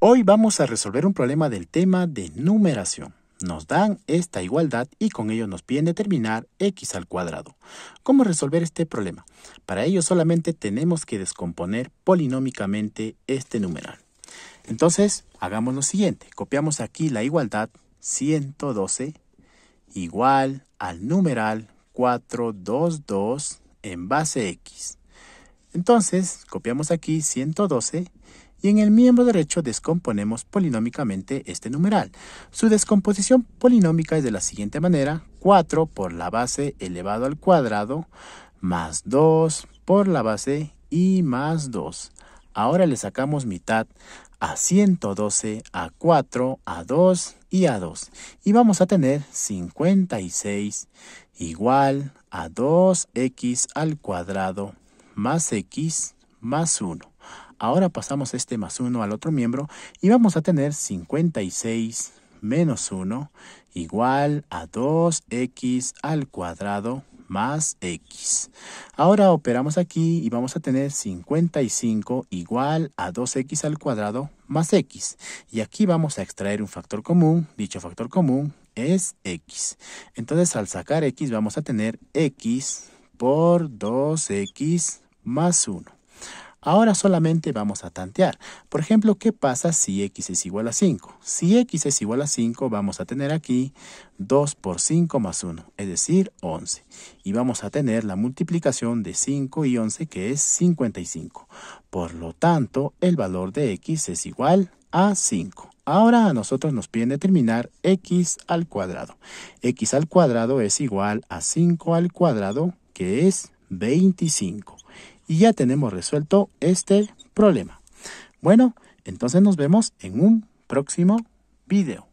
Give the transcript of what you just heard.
Hoy vamos a resolver un problema del tema de numeración. Nos dan esta igualdad y con ello nos piden determinar x al cuadrado. ¿Cómo resolver este problema? Para ello solamente tenemos que descomponer polinómicamente este numeral. Entonces, hagamos lo siguiente. Copiamos aquí la igualdad 112 igual al numeral 422 en base x. Entonces, copiamos aquí 112 y en el miembro derecho descomponemos polinómicamente este numeral. Su descomposición polinómica es de la siguiente manera, 4 por la base elevado al cuadrado más 2 por la base y más 2. Ahora le sacamos mitad a 112, a 4, a 2 y a 2. Y vamos a tener 56 igual a 2x al cuadrado más x más 1. Ahora pasamos este más 1 al otro miembro y vamos a tener 56 menos 1 igual a 2x al cuadrado más x. Ahora operamos aquí y vamos a tener 55 igual a 2x al cuadrado más x. Y aquí vamos a extraer un factor común. Dicho factor común es x. Entonces al sacar x vamos a tener x por 2x más 1. Ahora solamente vamos a tantear. Por ejemplo, ¿qué pasa si x es igual a 5? Si x es igual a 5, vamos a tener aquí 2 por 5 más 1, es decir, 11. Y vamos a tener la multiplicación de 5 y 11, que es 55. Por lo tanto, el valor de x es igual a 5. Ahora a nosotros nos piden determinar x al cuadrado. x al cuadrado es igual a 5 al cuadrado, que es 25 y ya tenemos resuelto este problema. Bueno, entonces nos vemos en un próximo video.